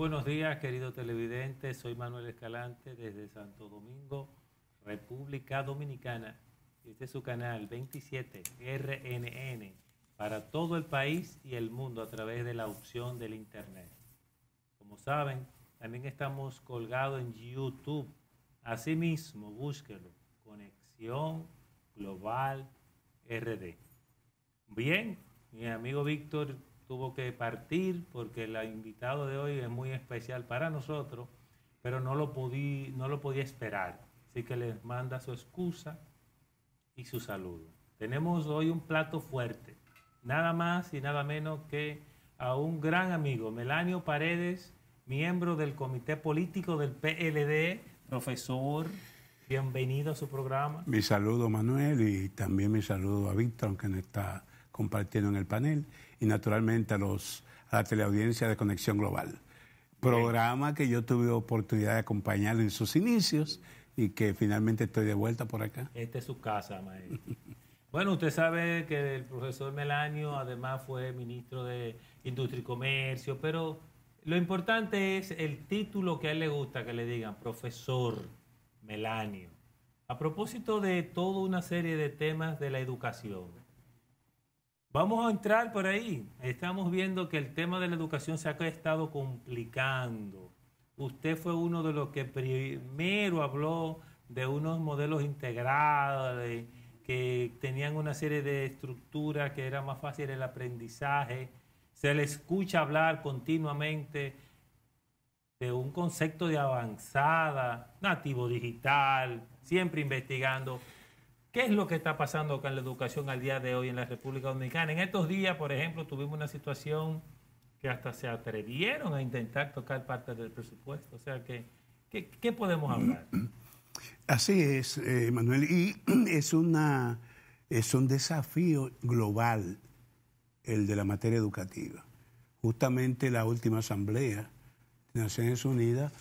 buenos días, querido televidente. Soy Manuel Escalante desde Santo Domingo, República Dominicana. Este es su canal 27 RNN para todo el país y el mundo a través de la opción del Internet. Como saben, también estamos colgados en YouTube. Asimismo, búsquelo. Conexión Global RD. Bien, mi amigo Víctor tuvo que partir porque el invitado de hoy es muy especial para nosotros, pero no lo, no lo podía esperar. Así que les manda su excusa y su saludo. Tenemos hoy un plato fuerte, nada más y nada menos que a un gran amigo, Melanio Paredes, miembro del Comité Político del PLD, profesor. Bienvenido a su programa. Mi saludo, Manuel, y también mi saludo a Víctor, aunque no está compartiendo en el panel y naturalmente a, los, a la teleaudiencia de Conexión Global. Programa que yo tuve oportunidad de acompañar en sus inicios y que finalmente estoy de vuelta por acá. Esta es su casa, maestro. bueno, usted sabe que el profesor Melanio además fue ministro de Industria y Comercio, pero lo importante es el título que a él le gusta que le digan, profesor Melanio. A propósito de toda una serie de temas de la educación, Vamos a entrar por ahí. Estamos viendo que el tema de la educación se ha estado complicando. Usted fue uno de los que primero habló de unos modelos integrados, que tenían una serie de estructuras que era más fácil el aprendizaje. Se le escucha hablar continuamente de un concepto de avanzada, nativo digital, siempre investigando. ¿Qué es lo que está pasando con la educación al día de hoy en la República Dominicana? En estos días, por ejemplo, tuvimos una situación que hasta se atrevieron a intentar tocar parte del presupuesto. O sea, que, ¿qué, podemos hablar? Así es, eh, Manuel. Y es, una, es un desafío global el de la materia educativa. Justamente la última asamblea de Naciones Unidas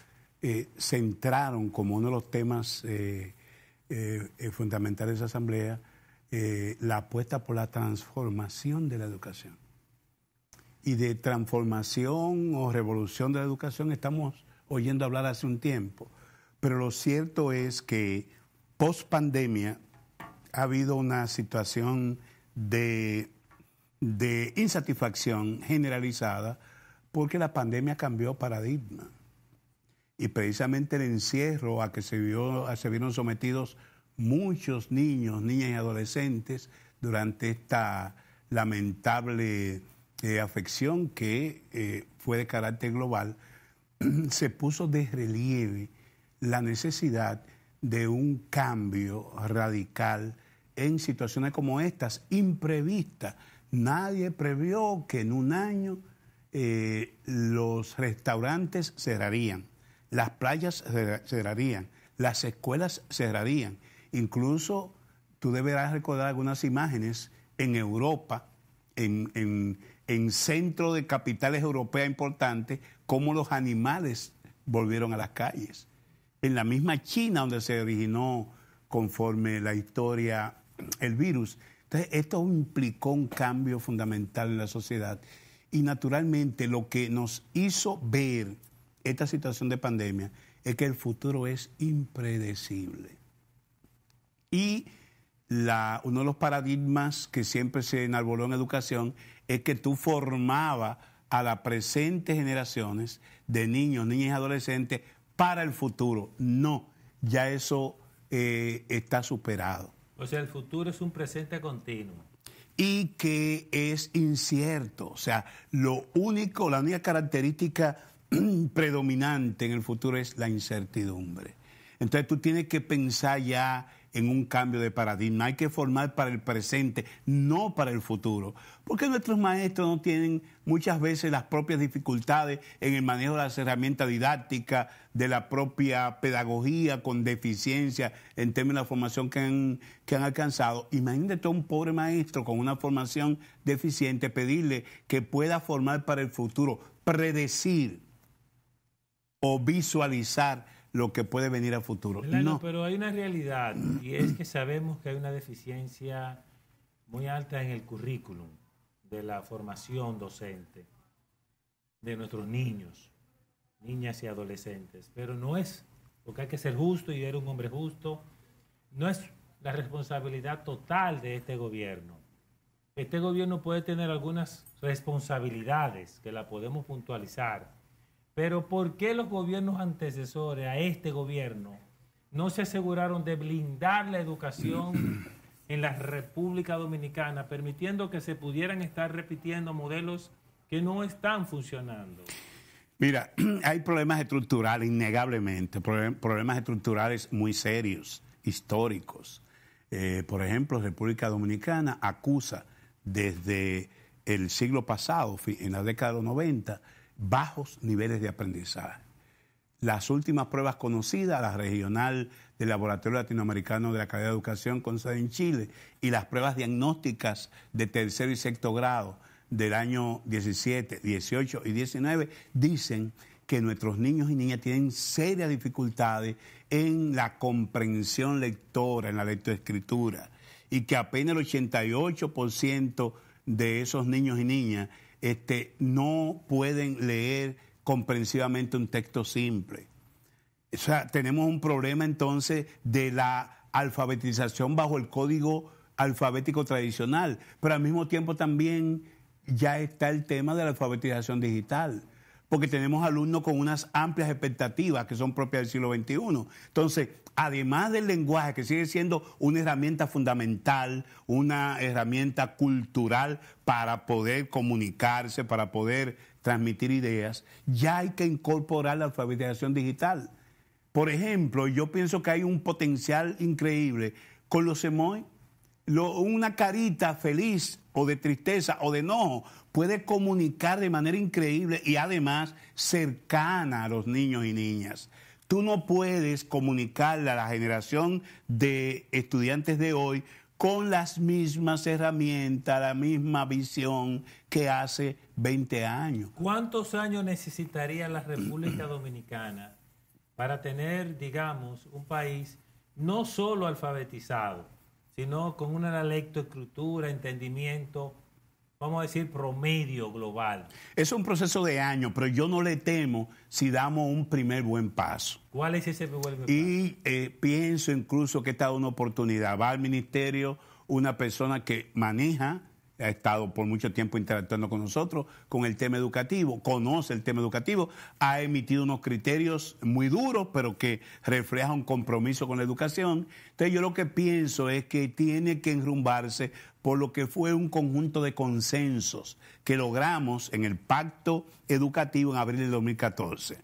eh, centraron como uno de los temas... Eh, eh, eh, fundamental de esa asamblea, eh, la apuesta por la transformación de la educación. Y de transformación o revolución de la educación estamos oyendo hablar hace un tiempo. Pero lo cierto es que post pandemia ha habido una situación de insatisfacción generalizada porque la pandemia cambió paradigma y precisamente el encierro a que se, vieron sometidos muchos niños, niñas y adolescentes durante esta lamentable eh, afección que eh, fue de carácter global, se puso de relieve la necesidad de un cambio radical en situaciones como estas, imprevistas. Nadie previó que en un año eh, los restaurantes cerrarían las playas cerrarían, las escuelas cerrarían. Incluso tú deberás recordar algunas imágenes en Europa, en, en, de capitales europeas importantes, cómo los animales volvieron a las calles. En la misma China, donde se originó conforme la historia el virus. Entonces, esto implicó un cambio fundamental en la sociedad. Y naturalmente lo que nos hizo ver esta situación de pandemia es que el futuro es impredecible. Y uno de los paradigmas que siempre se enarboló en educación es que tú formabas a las presentes generaciones de niños, niñas y adolescentes para el futuro. No, ya eso eh, está superado. O sea, el futuro es un presente continuo. Y que es incierto. O sea, lo único, la única característica predominante en el futuro es la incertidumbre. Entonces tú tienes que pensar ya en un cambio de paradigma, hay que formar para el presente, no para el futuro, porque nuestros maestros no tienen muchas veces las propias dificultades en el manejo de las herramientas didácticas, de la propia pedagogía con deficiencia en términos de la formación que han, que han alcanzado. Imagínate a un pobre maestro con una formación deficiente pedirle que pueda formar para el futuro, predecir o visualizar lo que puede venir a futuro. no. pero hay una realidad y es que sabemos que hay una deficiencia muy alta en el currículum de la formación docente de nuestros niños, niñas y adolescentes. Pero no es, porque hay que ser justo y era un hombre justo, no es la responsabilidad total de este gobierno. Este gobierno puede tener algunas responsabilidades que la podemos puntualizar pero ¿por qué los gobiernos antecesores a este gobierno no se aseguraron de blindar la educación en la República Dominicana, permitiendo que se pudieran estar repitiendo modelos que no están funcionando? Mira, hay problemas estructurales, innegablemente, problemas estructurales muy serios, históricos. Eh, por ejemplo, República Dominicana acusa desde el siglo pasado, en la década de los 90, bajos niveles de aprendizaje. Las últimas pruebas conocidas, la regional del Laboratorio Latinoamericano de la Academia de Educación con en Chile y las pruebas diagnósticas de tercer y sexto grado del año 17, 18 y 19, dicen que nuestros niños y niñas tienen serias dificultades en la comprensión lectora, en la lectoescritura, y que apenas el 88% de esos niños y niñas este, no pueden leer comprensivamente un texto simple. O sea, tenemos un problema entonces de la alfabetización bajo el código alfabético tradicional, pero al mismo tiempo también ya está el tema de la alfabetización digital, porque tenemos alumnos con unas amplias expectativas que son propias del siglo XXI. Entonces, además del lenguaje, que sigue siendo una herramienta fundamental, una herramienta cultural para poder comunicarse, para poder transmitir ideas, ya hay que incorporar la alfabetización digital. Por ejemplo, yo pienso que hay un potencial increíble con los emojis. una carita feliz o de tristeza o de enojo puede comunicar de manera increíble y además cercana a los niños y niñas. Tú no puedes comunicarle a la generación de estudiantes de hoy con las mismas herramientas, la misma visión que hace 20 años. ¿Cuántos años necesitaría la República Dominicana para tener, digamos, un país no solo alfabetizado, sino con una lectoescritura, entendimiento? vamos a decir, promedio global. Es un proceso de años, pero yo no le temo si damos un primer buen paso. ¿Cuál es ese primer buen paso? Y eh, pienso incluso que esta es una oportunidad. Va al ministerio una persona que maneja ha estado por mucho tiempo interactuando con nosotros, con el tema educativo, conoce el tema educativo, ha emitido unos criterios muy duros, pero que reflejan un compromiso con la educación. Entonces yo lo que pienso es que tiene que enrumbarse por lo que fue un conjunto de consensos que logramos en el pacto educativo en abril del 2014.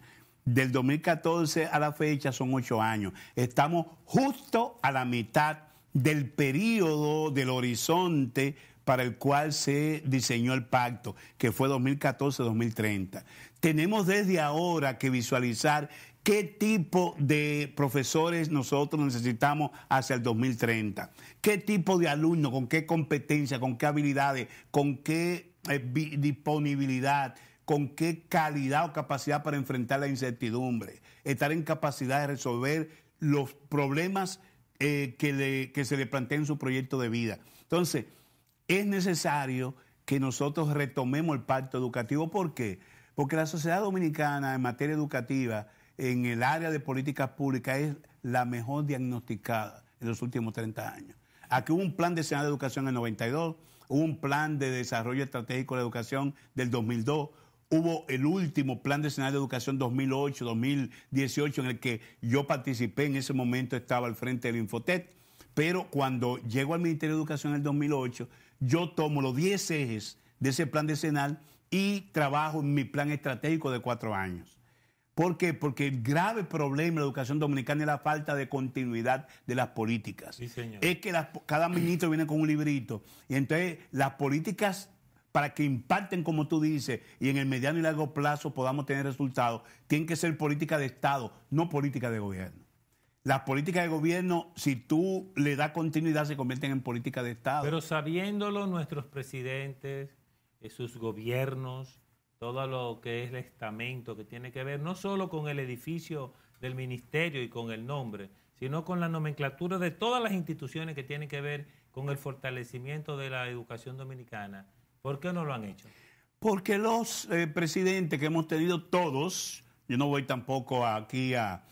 Del 2014 a la fecha son ocho años. Estamos justo a la mitad del periodo, del horizonte para el cual se diseñó el pacto, que fue 2014-2030. Tenemos desde ahora que visualizar qué tipo de profesores nosotros necesitamos hacia el 2030, qué tipo de alumnos, con qué competencia, con qué habilidades, con qué eh, disponibilidad, con qué calidad o capacidad para enfrentar la incertidumbre, estar en capacidad de resolver los problemas eh, que, que se le plantean en su proyecto de vida. Entonces, es necesario que nosotros retomemos el pacto educativo. ¿Por qué? Porque la sociedad dominicana en materia educativa, en el área de políticas públicas, es la mejor diagnosticada en los últimos 30 años. Aquí hubo un plan de de educación en el 92, hubo un plan de desarrollo estratégico de la educación del 2002, hubo el último plan de de educación 2008-2018 en el que yo participé, en ese momento estaba al frente del Infotec, pero cuando llego al Ministerio de Educación en el 2008, yo tomo los 10 ejes de ese plan decenal y trabajo en mi plan estratégico de cuatro años. ¿Por qué? Porque el grave problema de la educación dominicana es la falta de continuidad de las políticas. Es que cada ministro viene con un librito. Y entonces las políticas para que impacten, como tú dices, y en el mediano y largo plazo podamos tener resultados, tienen que ser políticas de Estado, no política de gobierno. Las políticas de gobierno, si tú le das continuidad, se convierten en política de Estado. Pero sabiéndolo nuestros presidentes, eh, sus gobiernos, todo lo que es el estamento que tiene que ver no solo con el edificio del ministerio y con el nombre, sino con la nomenclatura de todas las instituciones que tienen que ver con el fortalecimiento de la educación dominicana. ¿Por qué no lo han hecho? Porque los eh, presidentes que hemos tenido todos, yo no voy tampoco aquí a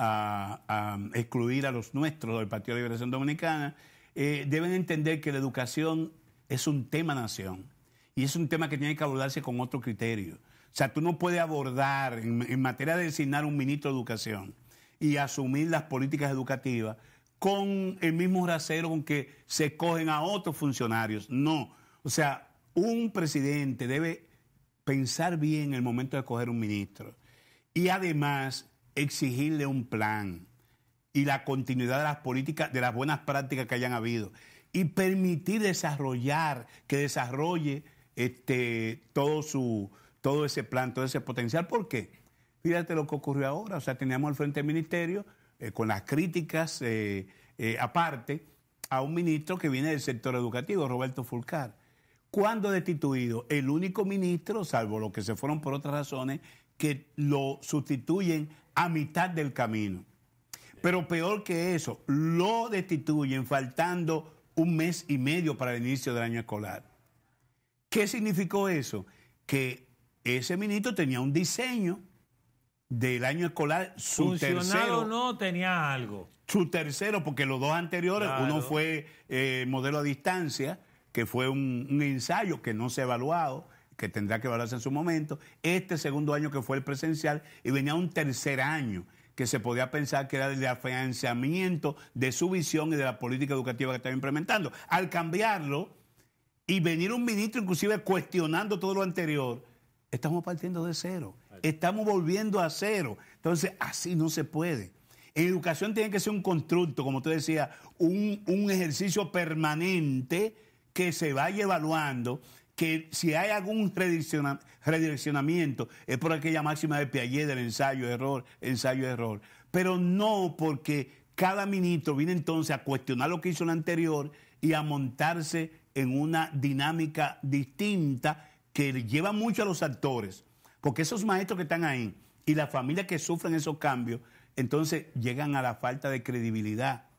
a, excluir a los nuestros del Partido de Liberación Dominicana, eh, deben entender que la educación es un tema nación y es un tema que tiene que abordarse con otro criterio. O sea, tú no puedes abordar en, materia de designar un ministro de educación y asumir las políticas educativas con el mismo rasero con que se cogen a otros funcionarios. No. O sea, un presidente debe pensar bien en el momento de escoger un ministro. Y además, exigirle un plan y la continuidad de las políticas, de las buenas prácticas que hayan habido y permitir desarrollar, que desarrolle este, todo, su, todo ese plan, todo ese potencial. ¿Por qué? Fíjate lo que ocurrió ahora, o sea, teníamos al frente del ministerio eh, con las críticas eh, eh, aparte a un ministro que viene del sector educativo, Roberto Fulcar. Cuando destituido, el único ministro, salvo los que se fueron por otras razones, que lo sustituyen a mitad del camino. Pero peor que eso, lo destituyen faltando un mes y medio para el inicio del año escolar. ¿Qué significó eso? Que ese ministro tenía un diseño del año escolar, su tercero. no, tenía algo. Su tercero, porque los dos anteriores, uno fue eh, modelo a distancia, que fue un ensayo que no se ha evaluado, que tendrá que evaluarse en su momento, este segundo año que fue el presencial y venía un tercer año que se podía pensar que era el afianzamiento de su visión y de la política educativa que estaba implementando. Al cambiarlo y venir un ministro inclusive cuestionando todo lo anterior, estamos partiendo de cero, estamos volviendo a cero. Entonces, así no se puede. En educación tiene que ser un constructo, como usted decía, un, un ejercicio permanente que se vaya evaluando que si hay algún redireccionamiento es por aquella máxima de Piaget del ensayo, error, ensayo, error. Pero no porque cada ministro viene entonces a cuestionar lo que hizo el anterior y a montarse en una dinámica distinta que lleva mucho a los actores. Porque esos maestros que están ahí y las familias que sufren esos cambios, entonces llegan a la falta de credibilidad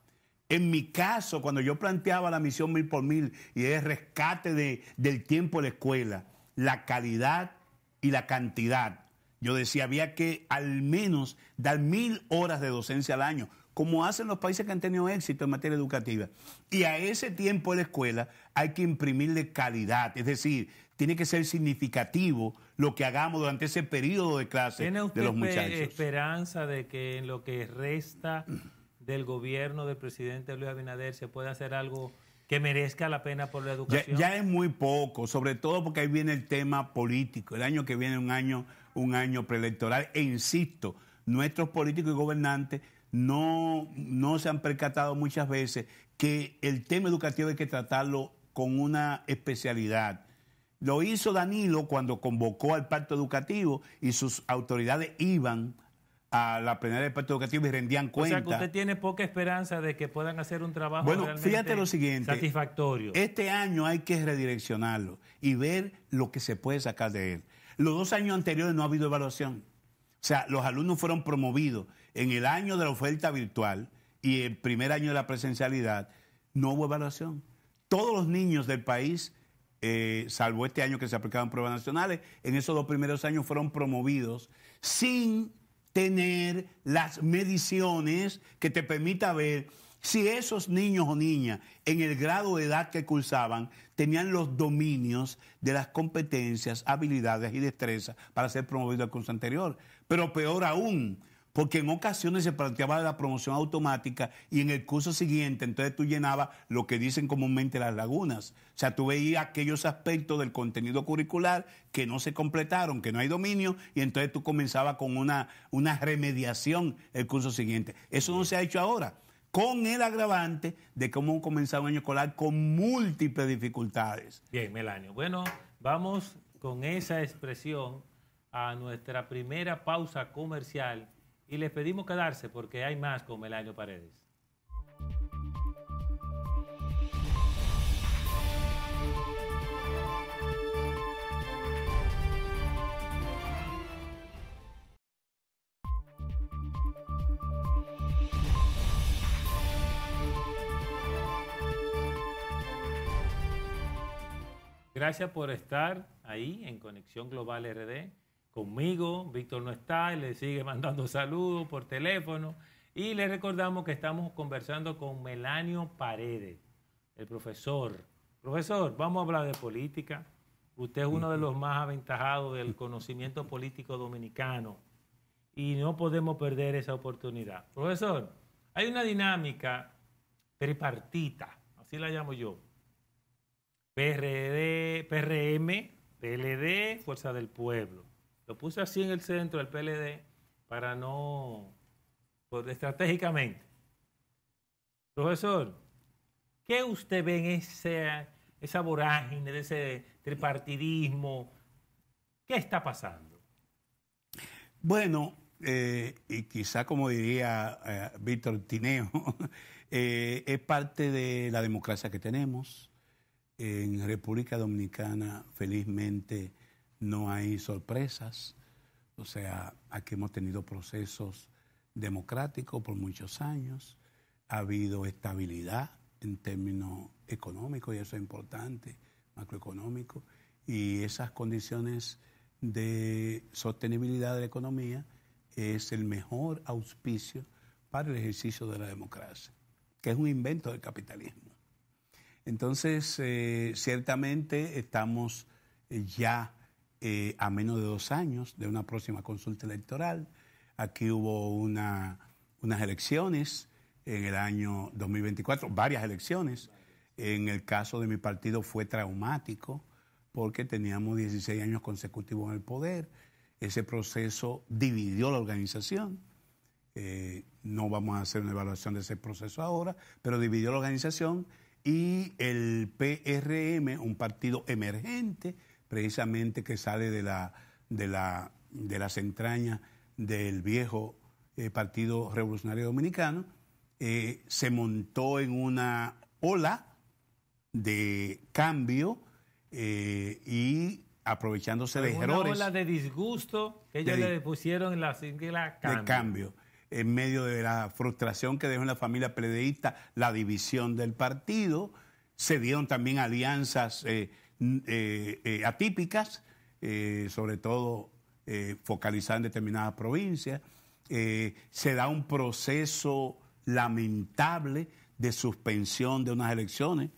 en mi caso, cuando yo planteaba la misión mil por mil y el rescate de, del tiempo de la escuela, la calidad y la cantidad, yo decía, había que al menos dar mil horas de docencia al año, como hacen los países que han tenido éxito en materia educativa. Y a ese tiempo de la escuela hay que imprimirle calidad, es decir, tiene que ser significativo lo que hagamos durante ese periodo de clase de los muchachos. esperanza de que en lo que resta del gobierno del presidente Luis Abinader se puede hacer algo que merezca la pena por la educación? Ya, es muy poco, sobre todo porque ahí viene el tema político. El año que viene un año, un año preelectoral. E insisto, nuestros políticos y gobernantes no, no se han percatado muchas veces que el tema educativo hay que tratarlo con una especialidad. Lo hizo Danilo cuando convocó al pacto educativo y sus autoridades iban a la plenaria del Pacto Educativo y rendían cuenta. O sea, que usted tiene poca esperanza de que puedan hacer un trabajo bueno, realmente fíjate lo siguiente, satisfactorio. Este año hay que redireccionarlo y ver lo que se puede sacar de él. Los dos años anteriores no ha habido evaluación. O sea, los alumnos fueron promovidos en el año de la oferta virtual y el primer año de la presencialidad. No hubo evaluación. Todos los niños del país, eh, salvo este año que se aplicaban pruebas nacionales, en esos dos primeros años fueron promovidos sin tener las mediciones que te permita ver si esos niños o niñas en el grado de edad que cursaban tenían los dominios de las competencias, habilidades y destrezas para ser promovidos al curso anterior. Pero peor aún, porque en ocasiones se planteaba la promoción automática y en el curso siguiente entonces tú llenabas lo que dicen comúnmente las lagunas. O sea, tú veías aquellos aspectos del contenido curricular que no se completaron, que no hay dominio, y entonces tú comenzabas con una, una remediación el curso siguiente. Eso no se ha hecho ahora con el agravante de cómo comenzar un año escolar con múltiples dificultades. Bien, Melanio. Bueno, vamos con esa expresión a nuestra primera pausa comercial y les pedimos quedarse porque hay más con año Paredes. Gracias por estar ahí en Conexión Global RD conmigo, Víctor no está, y le sigue mandando saludos por teléfono y le recordamos que estamos conversando con Melanio Paredes, el profesor. Profesor, vamos a hablar de política. Usted es uno de los más aventajados del conocimiento político dominicano y no podemos perder esa oportunidad. Profesor, hay una dinámica tripartita, así la llamo yo. PRD, PRM, PLD, Fuerza del Pueblo. Lo puse así en el centro del PLD para no, pues, estratégicamente. Profesor, ¿qué usted ve en ese, esa vorágine, de ese tripartidismo? ¿Qué está pasando? Bueno, eh, y quizá como diría eh, Víctor Tineo, eh, es parte de la democracia que tenemos. En República Dominicana, felizmente, no hay sorpresas. O sea, aquí hemos tenido procesos democráticos por muchos años, ha habido estabilidad en términos económicos, y eso es importante, macroeconómico, y esas condiciones de sostenibilidad de la economía es el mejor auspicio para el ejercicio de la democracia, que es un invento del capitalismo. Entonces, eh, ciertamente estamos eh, ya eh, a menos de dos años de una próxima consulta electoral. Aquí hubo unas elecciones en el año 2024, varias elecciones. En el caso de mi partido fue traumático porque teníamos 16 años consecutivos en el poder. Ese proceso dividió la organización. Eh, no vamos a hacer una evaluación de ese proceso ahora, pero dividió la organización y el PRM, un partido emergente, precisamente que sale de, la, de, la, de las entrañas del viejo eh, Partido Revolucionario Dominicano, eh, se montó en una ola de cambio eh, y aprovechándose de la errores. Una ola de disgusto que ellos le pusieron en la De cambio en medio de la frustración que dejó en la familia plebeísta la división del partido. Se dieron también alianzas eh, eh, atípicas, eh, sobre todo focalizadas en determinadas provincias. se da un proceso lamentable de suspensión de unas elecciones,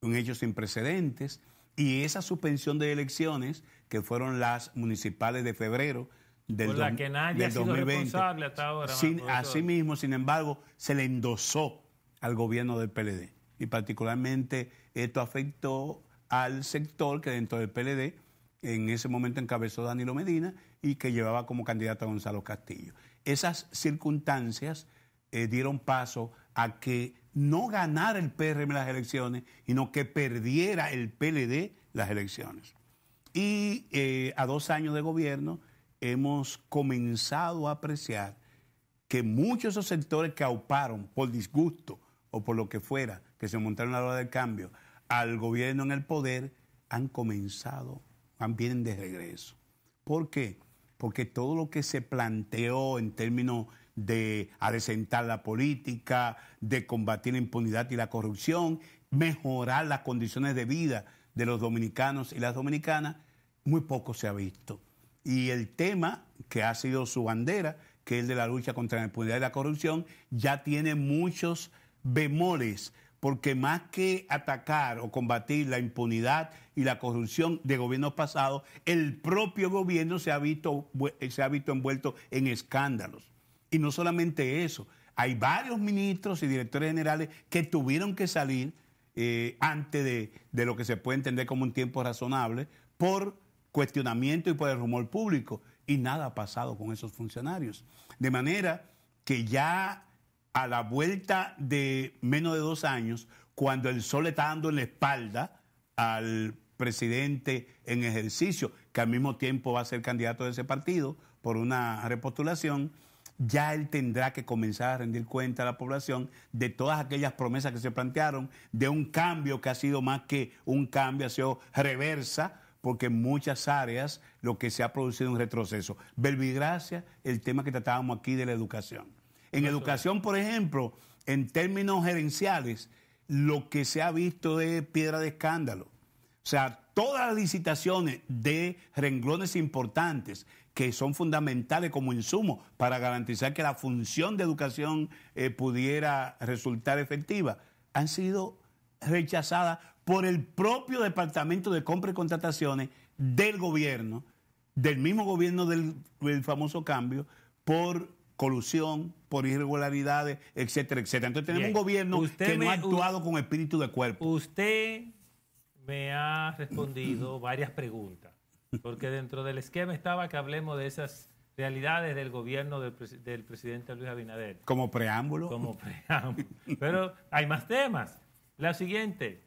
un hecho sin precedentes, y esa suspensión de elecciones, que fueron las municipales de febrero del, 2020, hasta Sin, asimismo, sin embargo, se le endosó al gobierno del PLD. Y particularmente esto afectó al sector que dentro del PLD en ese momento encabezó Danilo Medina y que llevaba como candidato a Gonzalo Castillo. Esas circunstancias eh, dieron paso a que no ganara el PRM las elecciones, sino que perdiera el PLD las elecciones. Y eh, a dos años de gobierno hemos comenzado a apreciar que muchos de esos sectores que auparon por disgusto o por lo que fuera, que se montaron a la hora del cambio, al gobierno en el poder han comenzado, vienen de regreso. ¿Por qué? Porque todo lo que se planteó en términos de adecentar la política, de combatir la impunidad y la corrupción, mejorar las condiciones de vida de los dominicanos y las dominicanas, muy poco se ha visto. Y el tema que ha sido su bandera, que es el de la lucha contra la impunidad y la corrupción, ya tiene muchos bemoles porque más que atacar o combatir la impunidad y la corrupción de gobiernos pasados, el propio gobierno se ha visto, eh, se ha visto envuelto en escándalos. Y no solamente eso, hay varios ministros y directores generales que tuvieron que salir eh, antes de, de, lo que se puede entender como un tiempo razonable por cuestionamiento y por el rumor público. Y nada ha pasado con esos funcionarios. De manera que ya a la vuelta de menos de dos años, cuando el sol le está dando en la espalda al presidente en ejercicio, que al mismo tiempo va a ser candidato de ese partido por una repostulación, ya él tendrá que comenzar a rendir cuenta a la población de todas aquellas promesas que se plantearon, de un cambio que ha sido más que un cambio, ha sido reversa, porque en muchas áreas lo que se ha producido es un retroceso. Belvigracia, el tema que tratábamos aquí de la educación. En educación, por ejemplo, en términos gerenciales, lo que se ha visto es piedra de escándalo. O sea, todas las licitaciones de renglones importantes que son fundamentales como insumo para garantizar que la función de educación eh, pudiera resultar efectiva, han sido rechazadas por el propio Departamento de Compra y Contrataciones del gobierno, del mismo gobierno del famoso cambio, por colusión, por irregularidades, etcétera, etcétera. Entonces tenemos un gobierno que no ha actuado con espíritu de cuerpo. Usted me ha respondido varias preguntas, porque dentro del esquema estaba que hablemos de esas realidades del gobierno del, del presidente Luis Abinader. Como preámbulo. Como preámbulo. Pero hay más temas. La siguiente,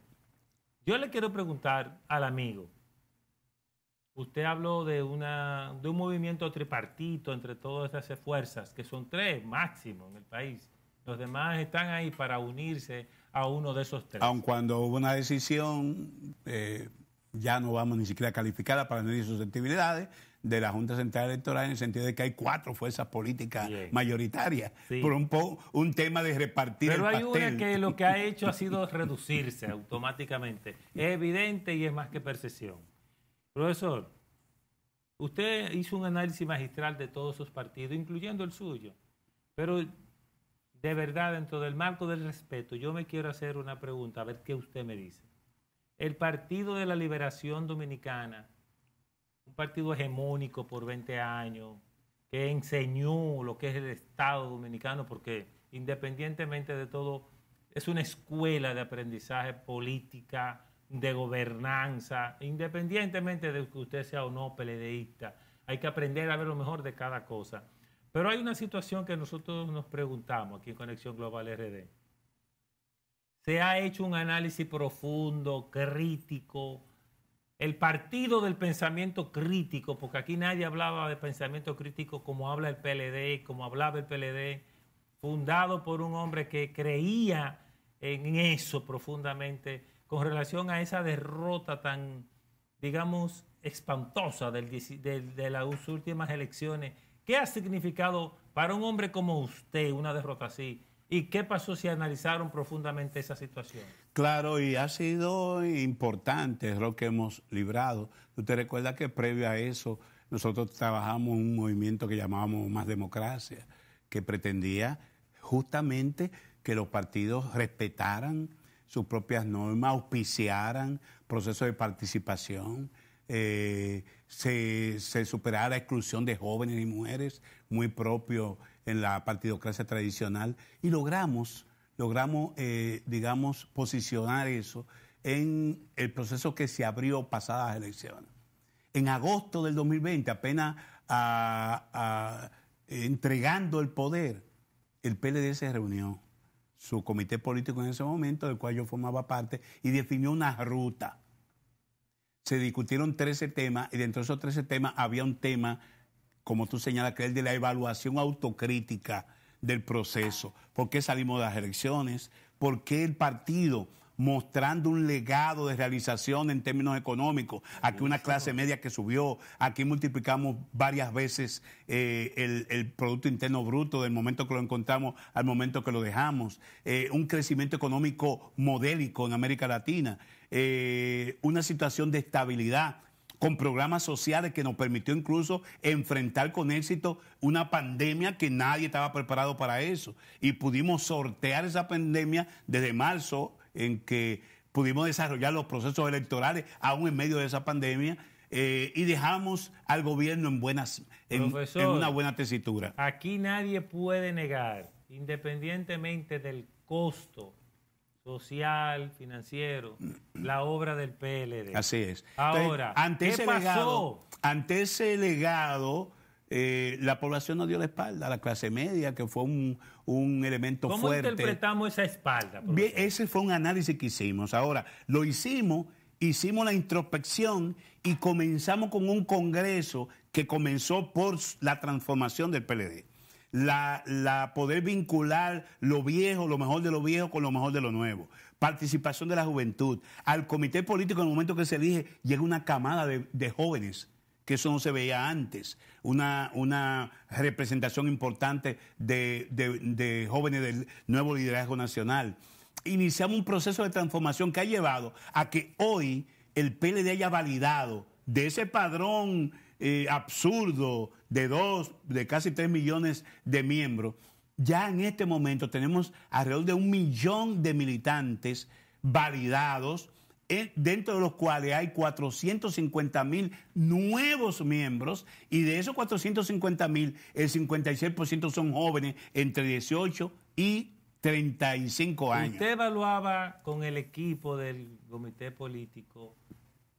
yo le quiero preguntar al amigo, Usted habló de, de un movimiento tripartito entre todas esas fuerzas, que son tres máximos en el país. Los demás están ahí para unirse a uno de esos tres. Aun cuando hubo una decisión, eh, ya no vamos ni siquiera calificada para medir susceptibilidades, de la Junta Central Electoral en el sentido de que hay cuatro fuerzas políticas mayoritarias por un, un tema de repartir Pero hay una que lo que ha hecho ha sido reducirse automáticamente. Es evidente y es más que percepción. Profesor, usted hizo un análisis magistral de todos sus partidos, incluyendo el suyo, pero de verdad, dentro del marco del respeto, yo me quiero hacer una pregunta, a ver qué usted me dice. El Partido de la Liberación Dominicana, un partido hegemónico por 20 años, que enseñó lo que es el Estado dominicano, porque independientemente de todo, es una escuela de aprendizaje política, de gobernanza, independientemente de que usted sea o no peledeísta. Hay que aprender a ver lo mejor de cada cosa. Pero hay una situación que nosotros nos preguntamos aquí en Conexión Global RD. Se ha hecho un análisis profundo, crítico, el partido del pensamiento crítico, porque aquí nadie hablaba de pensamiento crítico como habla el PLD, como hablaba el PLD, fundado por un hombre que creía en eso profundamente con relación a esa derrota tan, digamos, espantosa del, de, las últimas elecciones. ¿Qué ha significado para un hombre como usted una derrota así? ¿Y qué pasó si analizaron profundamente esa situación? Claro, y ha sido importante lo que hemos librado. Usted recuerda que previo a eso nosotros trabajamos un movimiento que llamábamos Más Democracia, que pretendía justamente que los partidos respetaran sus propias normas, auspiciaran procesos de participación, eh, se, se, superara la exclusión de jóvenes y mujeres, muy propio en la partidocracia tradicional, y logramos, logramos eh, digamos, posicionar eso en el proceso que se abrió pasadas elecciones. En agosto del 2020, apenas entregando el poder, el PLD se reunió su comité político en ese momento, del cual yo formaba parte, y definió una ruta. Se discutieron 13 temas y dentro de esos 13 temas había un tema, como tú señalas, que es de la evaluación autocrítica del proceso. ¿Por qué salimos de las elecciones? ¿Por qué el partido mostrando un legado de realización en términos económicos. Aquí una clase media que subió, aquí multiplicamos varias veces eh, el, Producto Interno Bruto del momento que lo encontramos al momento que lo dejamos, eh, un crecimiento económico modélico en América Latina, eh, una situación de estabilidad con programas sociales que nos permitió incluso enfrentar con éxito una pandemia que nadie estaba preparado para eso. Y pudimos sortear esa pandemia desde marzo en que pudimos desarrollar los procesos electorales aún en medio de esa pandemia. Eh, y dejamos al gobierno en, buenas, en, una buena tesitura. Aquí nadie puede negar, independientemente del costo social, financiero, la obra del PLD. Así es. Ahora, ¿qué ante ese legado eh, la población nos dio la espalda la clase media, que fue un, elemento fuerte. ¿Cómo interpretamos esa espalda? ese fue un análisis que hicimos. Ahora, lo hicimos, hicimos la introspección y comenzamos con un congreso que comenzó por la transformación del PLD. La, la, poder vincular lo viejo, lo mejor de lo viejo con lo mejor de lo nuevo. Participación de la juventud. Al comité político, en el momento que se elige, llega una camada de, de jóvenes que eso no se veía antes, una, representación importante de, jóvenes del nuevo liderazgo nacional. Iniciamos un proceso de transformación que ha llevado a que hoy el PLD haya validado de ese padrón eh, absurdo de dos, de casi tres millones de miembros, ya en este momento tenemos alrededor de un millón de militantes validados dentro de los cuales hay 450 mil nuevos miembros y de esos 450 mil el 56% son jóvenes entre 18 y 35 años. ¿Usted evaluaba con el equipo del comité político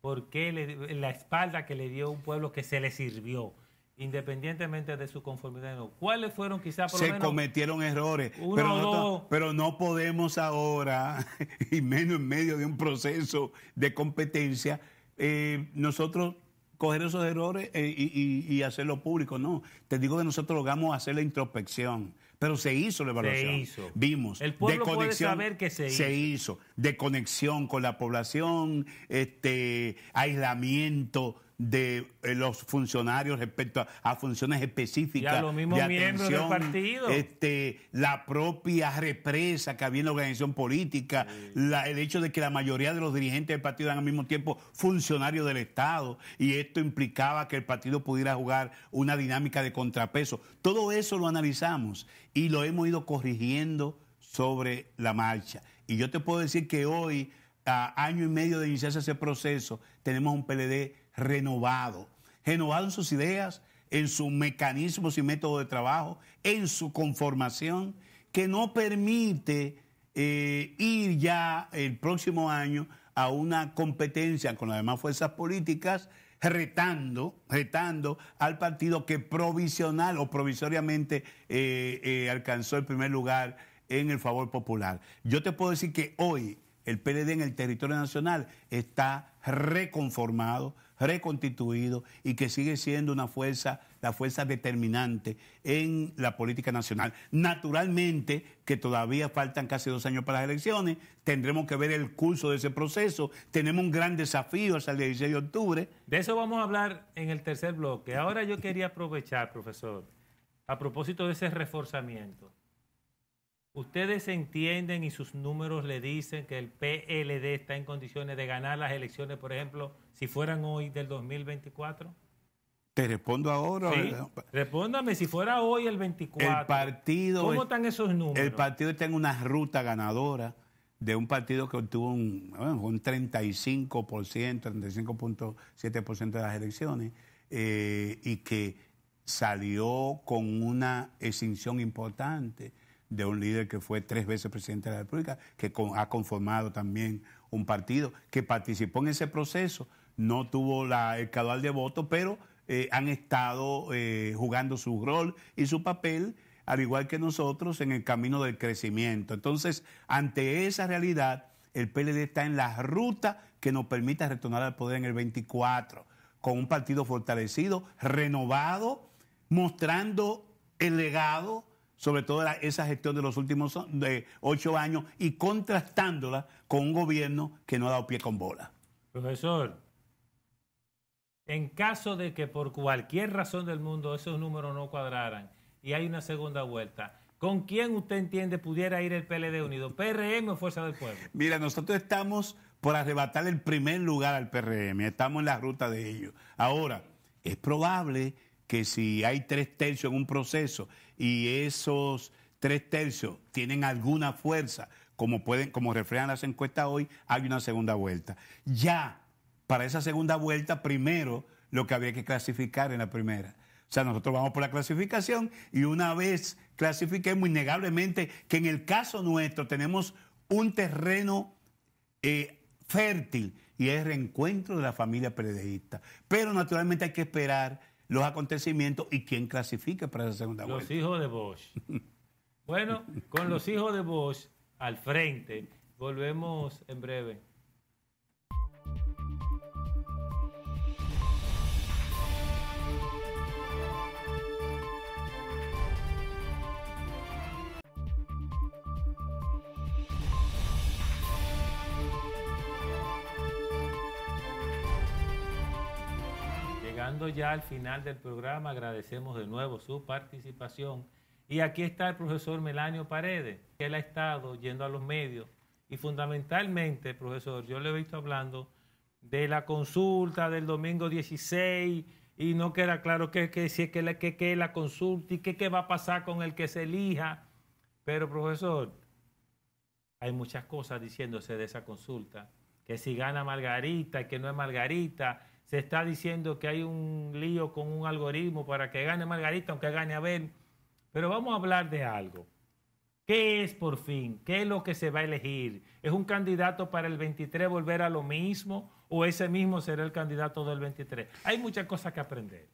porque la espalda que le dio un pueblo que se le sirvió? independientemente de su conformidad. ¿Cuáles fueron quizás por Se cometieron errores, pero, no, podemos ahora, y menos en medio de un proceso de competencia, eh, nosotros coger esos errores eh, y, hacerlo público. No, te digo que nosotros logramos hacer la introspección, pero se hizo la evaluación. Se hizo. Vimos. El pueblo puede saber que se, hizo. Se hizo. De conexión con la población, este aislamiento de eh, los funcionarios respecto a, funciones específicas de atención, partido. Este, la propia represa que había en la organización política, el hecho de que la mayoría de los dirigentes del partido eran al mismo tiempo funcionarios del Estado y esto implicaba que el partido pudiera jugar una dinámica de contrapeso. Todo eso lo analizamos y lo hemos ido corrigiendo sobre la marcha. Y yo te puedo decir que hoy, a año y medio de iniciarse ese proceso, tenemos un PLD renovado, renovado en sus ideas, en sus mecanismos y métodos de trabajo, en su conformación, que no permite eh, ir ya el próximo año a una competencia con las demás fuerzas políticas, retando, retando al partido que provisional o provisoriamente eh, eh, alcanzó el primer lugar en el favor popular. Yo te puedo decir que hoy el PLD en el territorio nacional está reconformado, reconstituido y que sigue siendo una fuerza, la fuerza determinante en la política nacional. Naturalmente que todavía faltan casi dos años para las elecciones, tendremos que ver el curso de ese proceso, tenemos un gran desafío hasta el 16 de octubre. De eso vamos a hablar en el tercer bloque. Ahora yo quería aprovechar, profesor, a propósito de ese reforzamiento. Ustedes entienden y sus números le dicen que el PLD está en condiciones de ganar las elecciones, por ejemplo, si fueran hoy del 2024. Te respondo ahora. Sí. Respóndame, si fuera hoy el 24. El partido ¿Cómo están esos números? El partido está en una ruta ganadora de un partido que obtuvo un, un 35%, 35.7% de las elecciones eh, y que salió con una extinción importante de un líder que fue tres veces presidente de la República, que ha conformado también un partido, que participó en ese proceso, no tuvo la, el caudal de voto pero eh, han estado eh, jugando su rol y su papel, al igual que nosotros, en el camino del crecimiento. Entonces, ante esa realidad, el PLD está en la ruta que nos permita retornar al poder en el 24, con un partido fortalecido, renovado, mostrando el legado sobre todo esa gestión de los últimos de ocho años y contrastándola con un gobierno que no ha dado pie con bola. Profesor, en caso de que por cualquier razón del mundo esos números no cuadraran y hay una segunda vuelta, ¿con quién usted entiende pudiera ir el PLD unido? ¿PRM o Fuerza del Pueblo? Mira, nosotros estamos por arrebatar el primer lugar al PRM, estamos en la ruta de ellos. Ahora, es probable que si hay tres tercios en un proceso y esos tres tercios tienen alguna fuerza, como, pueden, como reflejan las encuestas hoy, hay una segunda vuelta. Ya, para esa segunda vuelta, primero lo que había que clasificar en la primera. O sea, nosotros vamos por la clasificación y una vez clasifiquemos, innegablemente, que en el caso nuestro tenemos un terreno eh, fértil y es el reencuentro de la familia peredeísta. Pero naturalmente hay que esperar los acontecimientos y quién clasifica para la segunda vuelta. Los hijos de Bosch. bueno, con los hijos de Bosch al frente, volvemos en breve. ya al final del programa, agradecemos de nuevo su participación. Y aquí está el profesor Melanio Paredes, que él ha estado yendo a los medios. Y fundamentalmente, profesor, yo le he visto hablando de la consulta del domingo 16 y no queda claro qué que, si es que la, la consulta y qué va a pasar con el que se elija. Pero, profesor, hay muchas cosas diciéndose de esa consulta. Que si gana Margarita, que no es Margarita, se está diciendo que hay un lío con un algoritmo para que gane Margarita, aunque gane Abel. Pero vamos a hablar de algo. ¿Qué es por fin? ¿Qué es lo que se va a elegir? ¿Es un candidato para el 23 volver a lo mismo o ese mismo será el candidato del 23? Hay muchas cosas que aprender.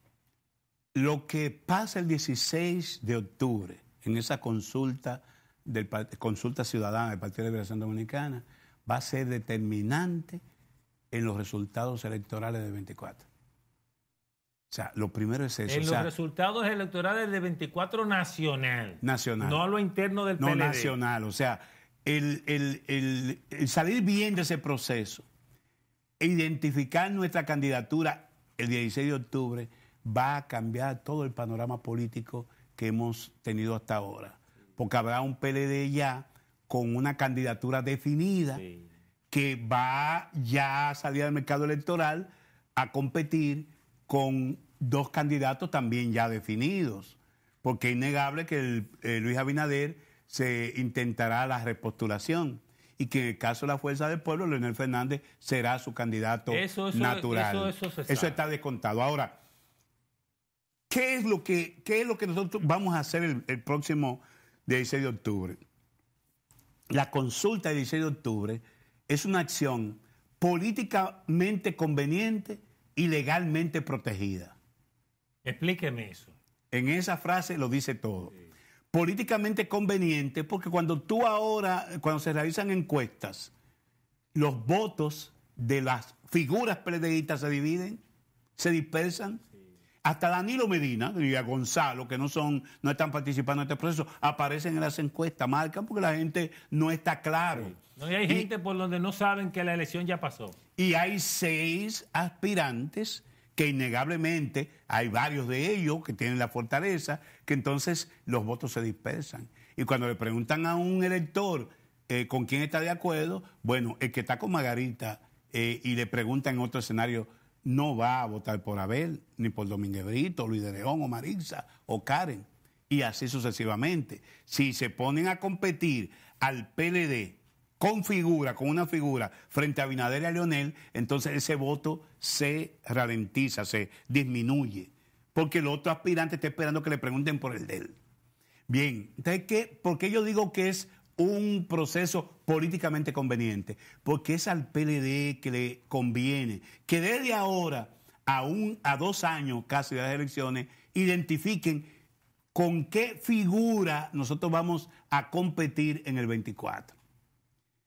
Lo que pasa el 16 de octubre en esa consulta, del, consulta ciudadana del Partido de Liberación Dominicana va a ser determinante en los resultados electorales de 24. O sea, lo primero es eso. En los resultados electorales de 24 nacional. Nacional. No a lo interno del PLD. No nacional. O sea, el, salir bien de ese proceso, e identificar nuestra candidatura el 16 de octubre, va a cambiar todo el panorama político que hemos tenido hasta ahora. Porque habrá un PLD ya con una candidatura definida. Sí que va ya a salir del mercado electoral a competir con dos candidatos también ya definidos, porque es innegable que eh, Luis Abinader se intentará la repostulación y que en el caso de la Fuerza del Pueblo, Leonel Fernández será su candidato natural. Eso, eso, eso está descontado. Ahora, ¿qué es lo que, es lo que nosotros vamos a hacer el, el próximo 16 de octubre? La consulta del 16 de octubre es una acción políticamente conveniente y legalmente protegida. Explíqueme eso. En esa frase lo dice todo. Políticamente conveniente porque cuando tú ahora, cuando se realizan encuestas, los votos de las figuras prededitas se dividen, se dispersan hasta Danilo Medina y a Gonzalo, que no son, no están participando en este proceso, aparecen en las encuestas, marcan porque la gente no está claro. No, y hay gente por donde no saben que la elección ya pasó. Y hay seis aspirantes que innegablemente hay varios de ellos que tienen la fortaleza, que entonces los votos se dispersan. Y cuando le preguntan a un elector eh, con quién está de acuerdo, bueno, el que está con Margarita eh, y le preguntan en otro escenario no va a votar por Abel, ni por Domínguez Brito, Luis de León, o Marisa, o Karen, y así sucesivamente. Si se ponen a competir al PLD con figura, con una figura, frente a Binader y a Leonel, entonces ese voto se ralentiza, se disminuye, porque el otro aspirante está esperando que le pregunten por el de él. Bien, entonces, ¿por qué yo digo que es un proceso políticamente conveniente, porque es al PLD que le conviene que desde ahora a, a dos años casi de las elecciones identifiquen con qué figura nosotros vamos a competir en el 24.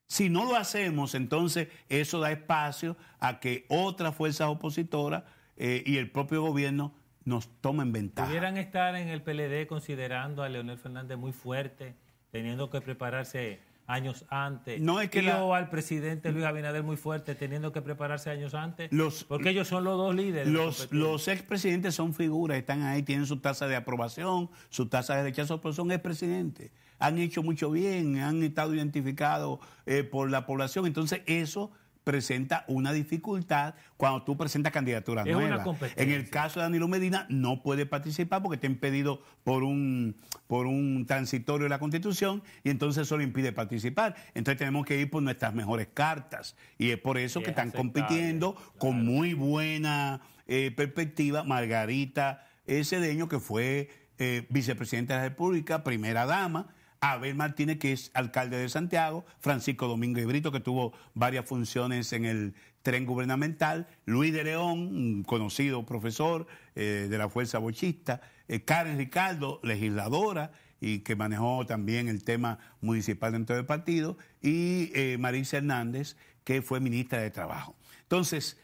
Si no lo hacemos, entonces eso da espacio a que otras fuerzas opositoras eh, y el propio gobierno nos tomen ventaja. ¿Pudieran estar en el PLD considerando a Leonel Fernández muy fuerte? teniendo que prepararse años antes. No es que la... al presidente Luis Abinader muy fuerte, teniendo que prepararse años antes. porque ellos son los dos líderes. Los, los expresidentes son figuras, están ahí, tienen su tasa de aprobación, su tasa de rechazo, pero son expresidentes. Han hecho mucho bien, han estado identificados eh, por la población. Entonces, eso presenta una dificultad cuando tú presentas candidatura es en el caso de Danilo Medina no puede participar porque está impedido por un, por un transitorio de la Constitución y entonces eso le impide participar. Entonces tenemos que ir por nuestras mejores cartas y es por eso que están compitiendo con muy buena eh, perspectiva Margarita Sedeño, que fue eh, vicepresidenta de la República, primera dama Abel Martínez, que es alcalde de Santiago, Francisco Domingo Brito, que tuvo varias funciones en el tren gubernamental, Luis de León, conocido profesor eh, de la Fuerza Bochista, eh, Karen Ricardo, legisladora y que manejó también el tema municipal dentro del partido, y eh, Marisa Hernández, que fue ministra de Trabajo. Entonces,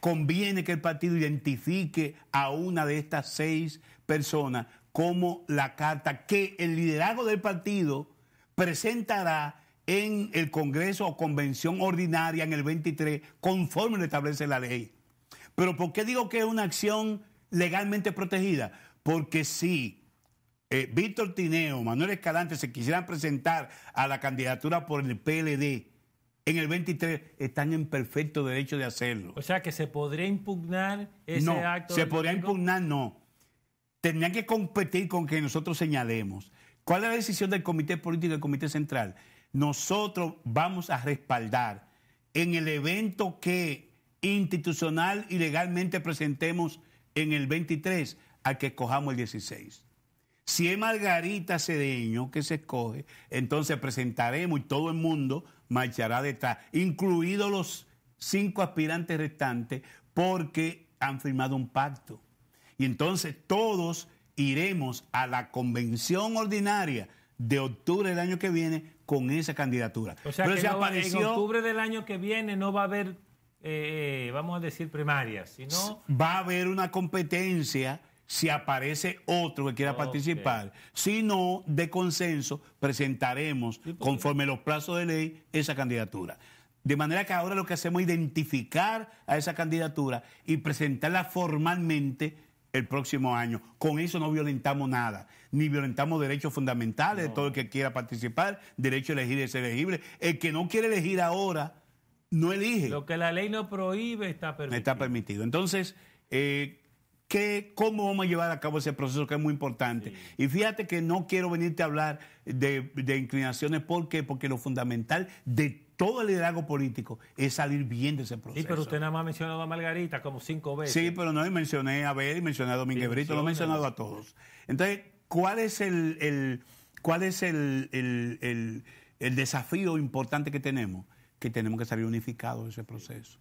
conviene que el partido identifique a una de estas seis personas como la carta que el liderazgo del partido presentará en el Congreso o Convención Ordinaria en el 23, conforme lo establece la ley. Pero ¿por qué digo que es una acción legalmente protegida? Porque si eh, Víctor Tineo, Manuel Escalante se quisieran presentar a la candidatura por el PLD en el 23, están en perfecto derecho de hacerlo. O sea, que se podría impugnar ese no, acto. Se podría impugnar, no tendrían que competir con que nosotros señalemos. ¿Cuál es la decisión del Comité Político y del Comité Central? Nosotros vamos a respaldar en el evento que institucional y legalmente presentemos en el 23 al que escojamos el 16. Si es Margarita Cedeño que se escoge, entonces presentaremos y todo el mundo marchará detrás, incluidos los cinco aspirantes restantes, porque han firmado un pacto. Y entonces todos iremos a la convención ordinaria de octubre del año que viene con esa candidatura. O sea, que en octubre del año que viene no va a haber, eh, vamos a decir, primarias, sino... Va a haber una competencia si aparece otro que quiera participar. Si no, de consenso, presentaremos, conforme los plazos de ley, esa candidatura. De manera que ahora lo que hacemos es identificar a esa candidatura y presentarla formalmente el próximo año. Con eso no violentamos nada, ni violentamos derechos fundamentales de todo el que quiera participar, derecho a elegir ser elegible. El que no quiere elegir ahora, no elige. Lo que la ley no prohíbe está permitido. Está permitido. Entonces, eh, ¿cómo vamos a llevar a cabo ese proceso que es muy importante? Y fíjate que no quiero venirte a hablar de, inclinaciones, ¿por qué? Porque lo fundamental de todo el liderazgo político es salir bien de ese proceso. Sí, pero usted nada más ha mencionado a Margarita como cinco veces. Sí, pero no mencioné a Abel, mencioné a Domínguez Brito, lo he mencionado a todos. Entonces, ¿cuál es el, cuál es el, desafío importante que tenemos? Que tenemos que salir unificados de ese proceso.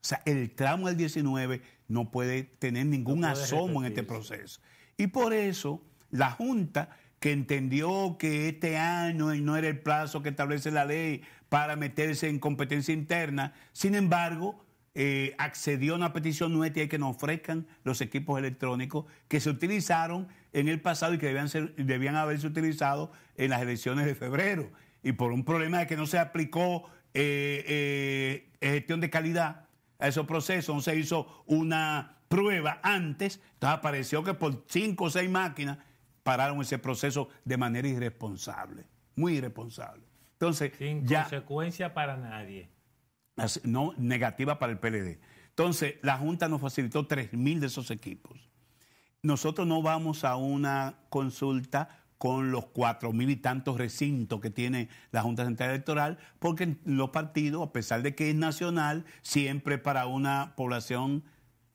O sea, el tramo del 19 no puede tener ningún asomo en este proceso. Y por eso, la Junta que entendió que este año no era el plazo que establece la ley para meterse en competencia interna. Sin embargo, eh, accedió a una petición nuestra y que nos ofrezcan los equipos electrónicos que se utilizaron en el pasado y que debían, haberse utilizado en las elecciones de febrero. Y por un problema de que no se aplicó eh, eh, gestión de calidad a esos procesos, no se hizo una prueba antes, entonces apareció que por cinco o seis máquinas pararon ese proceso de manera irresponsable, muy irresponsable. Entonces, Sin consecuencia para nadie. No, negativa para el PLD. Entonces, la Junta nos facilitó 3.000 de esos equipos. Nosotros no vamos a una consulta con los 4.000 y tantos recintos que tiene la Junta Central Electoral, porque los partidos, a pesar de que es nacional, siempre para una población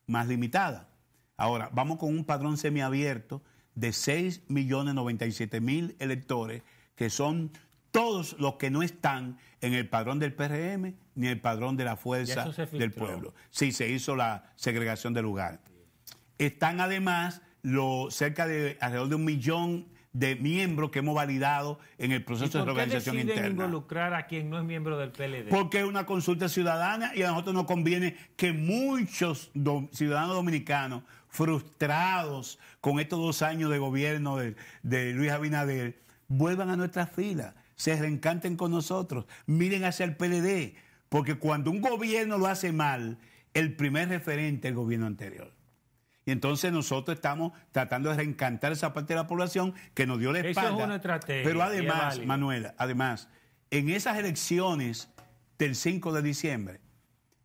más limitada. Ahora, vamos con un padrón semiabierto de 6.097.000 millones mil electores, que son todos los que no están en el padrón del PRM ni el padrón de la fuerza del pueblo. Sí, se hizo la segregación de lugar. Están además cerca de alrededor de un millón de miembros que hemos validado en el proceso de por interna. ¿Por qué interna. involucrar a quien no es miembro del PLD? Porque es una consulta ciudadana y a nosotros nos conviene que muchos ciudadanos dominicanos frustrados con estos dos años de gobierno de, de Luis Abinader vuelvan a nuestras filas se reencanten con nosotros, miren hacia el PLD, porque cuando un gobierno lo hace mal, el primer referente es el gobierno anterior. Y entonces nosotros estamos tratando de reencantar esa parte de la población que nos dio la espalda. Pero además, Manuela, además, en esas elecciones del 5 de diciembre,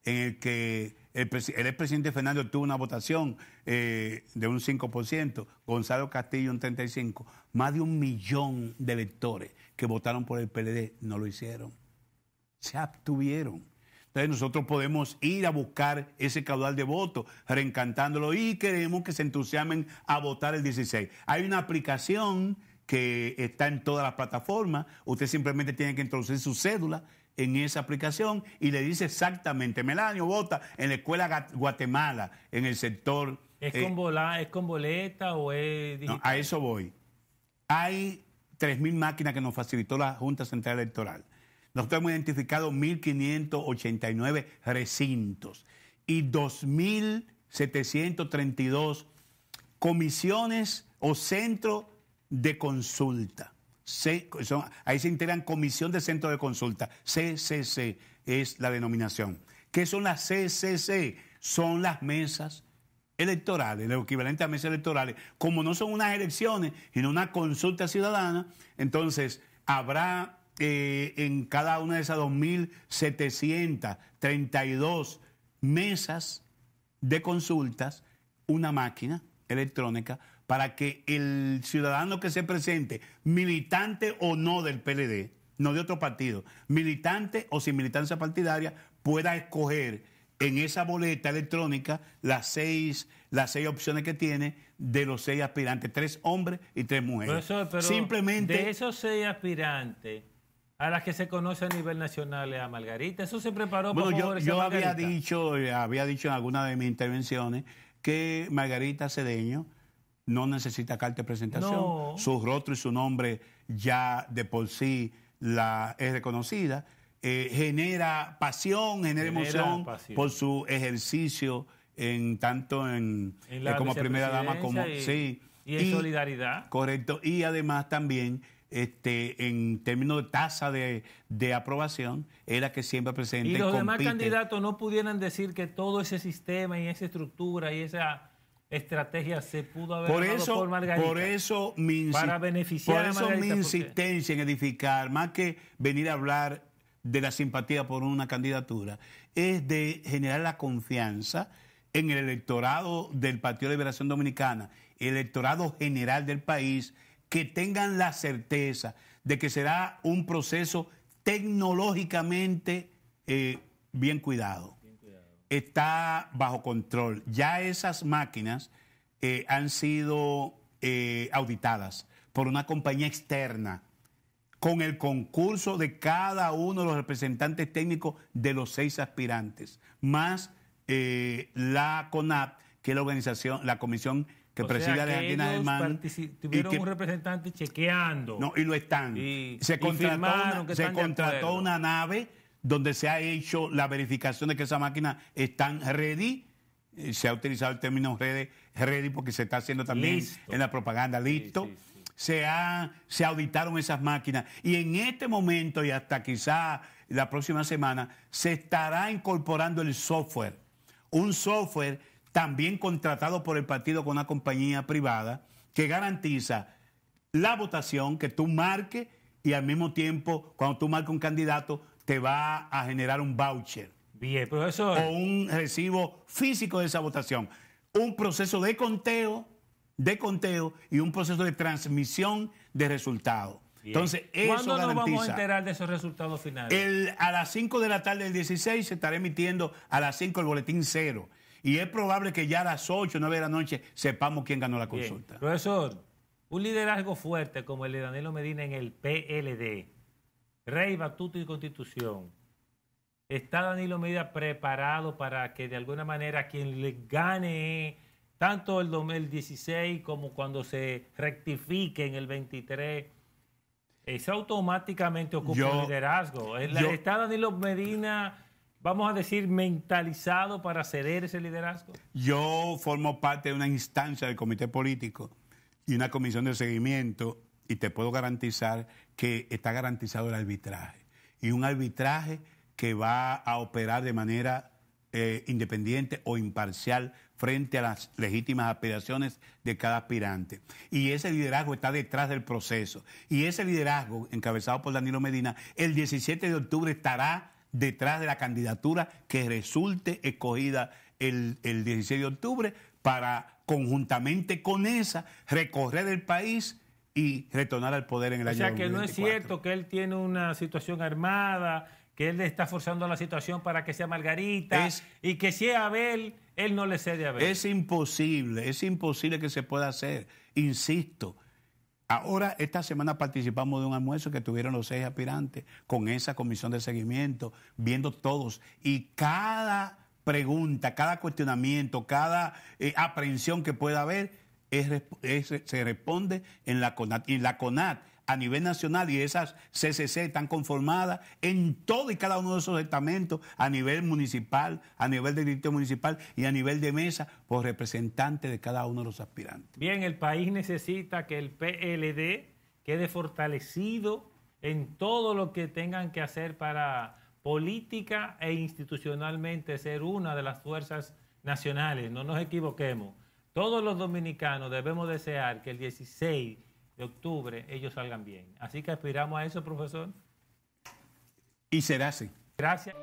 en el que el, expresidente Fernando tuvo una votación eh, de un 5%, Gonzalo Castillo un 35%, más de un millón de electores que votaron por el PLD no lo hicieron. Se abstuvieron. Entonces nosotros podemos ir a buscar ese caudal de votos, reencantándolo y queremos que se entusiasmen a votar el 16. Hay una aplicación que está en todas las plataformas, usted simplemente tiene que introducir su cédula en esa aplicación y le dice exactamente, Melanio vota en la escuela Guatemala, en el sector... ¿Es, con, eh, bola, ¿es con boleta o es a eso voy. Hay 3.000 máquinas que nos facilitó la Junta Central Electoral. Nosotros hemos identificado 1.589 recintos y 2.732 comisiones o centros de consulta. ahí se integran Comisión de Centro de Consulta, CCC es la denominación. ¿Qué son las CCC? Son las mesas electorales, lo equivalente a mesas electorales, como no son unas elecciones, sino una consulta ciudadana, entonces habrá eh, en cada una de esas 2.732 mesas de consultas una máquina electrónica para que el ciudadano que se presente, militante o no del PLD, no de otro partido, militante o sin militancia partidaria, pueda escoger en esa boleta electrónica las seis, las seis opciones que tiene de los seis aspirantes, tres hombres y tres mujeres. Simplemente, de esos seis aspirantes, a las que se conoce a nivel nacional a Margarita, eso se preparó por yo, yo había dicho, había dicho en alguna de mis intervenciones que Margarita Cedeño no necesita carta de presentación. Su rostro y su nombre ya de por sí la, es reconocida. Eh, genera pasión, genera, emoción por su ejercicio en tanto en, eh, como primera dama como sí y, en solidaridad correcto y además también este en términos de tasa de, de aprobación era que siempre presente y los demás candidatos no pudieran decir que todo ese sistema y esa estructura y esa estrategia se pudo haber por eso por Margarita por eso mi beneficiar por eso mi insistencia en edificar más que venir a hablar de la simpatía por una candidatura es de generar la confianza en el electorado del Partido de Liberación Dominicana, el electorado general del país, que tengan la certeza de que será un proceso tecnológicamente eh, bien, cuidado. Está bajo control. Ya esas máquinas eh, han sido eh, auditadas por una compañía externa con el concurso de cada uno de los representantes técnicos de los seis aspirantes, más eh, la CONAP, que es la organización, la comisión que o preside la del Tuvieron que, un representante chequeando. No, y lo están. se contrató, una, se contrató una nave donde se ha hecho la verificación de que esa máquina están ready. Se ha utilizado el término ready, ready porque se está haciendo también en la propaganda. Listo se, se auditaron esas máquinas y en este momento y hasta quizá la próxima semana se estará incorporando el software, un software también contratado por el partido con una compañía privada que garantiza la votación que tú marques y al mismo tiempo cuando tú marques un candidato te va a generar un voucher. Bien, O un recibo físico de esa votación. Un proceso de conteo de conteo y un proceso de transmisión de resultados. Entonces, eso ¿Cuándo nos vamos a enterar de esos resultados finales? El, a las 5 de la tarde del 16 se estará emitiendo a las 5 el boletín cero. Y es probable que ya a las 8, 9 de la noche sepamos quién ganó la consulta. Profesor, un liderazgo fuerte como el de Danilo Medina en el PLD, Rey, Batuto y Constitución. ¿Está Danilo Medina preparado para que de alguna manera quien le gane tanto el 2016 como cuando se rectifique en el 23, eso automáticamente ocupa el liderazgo. ¿Está Danilo Medina, vamos a decir, mentalizado para ceder ese liderazgo? Yo formo parte de una instancia del comité político y una comisión de seguimiento y te puedo garantizar que está garantizado el arbitraje. Y un arbitraje que va a operar de manera eh, independiente o imparcial frente a las legítimas aspiraciones de cada aspirante. Y ese liderazgo está detrás del proceso. Y ese liderazgo, encabezado por Danilo Medina, el 17 de octubre estará detrás de la candidatura que resulte escogida el, 16 de octubre para conjuntamente con esa recorrer el país y retornar al poder en el año 2024. O sea que no es cierto que él tiene una situación armada que él le está forzando la situación para que sea Margarita y que es Abel, él no le cede a Abel. Es imposible, es imposible que se pueda hacer, insisto. Ahora, esta semana participamos de un almuerzo que tuvieron los seis aspirantes con esa comisión de seguimiento, viendo todos y cada pregunta, cada cuestionamiento, cada aprensión eh, aprehensión que pueda haber, se responde en la CONAT. Y la CONAT a nivel nacional y esas CCC están conformadas en todo y cada uno de esos estamentos, a nivel municipal, a nivel del distrito municipal y a nivel de mesa, por representantes de cada uno de los aspirantes. Bien, el país necesita que el PLD quede fortalecido en todo lo que tengan que hacer para política e institucionalmente ser una de las fuerzas nacionales. No nos equivoquemos. Todos los dominicanos debemos desear que el 16 de octubre ellos salgan bien. Así que aspiramos a eso, profesor. Y será así. Gracias.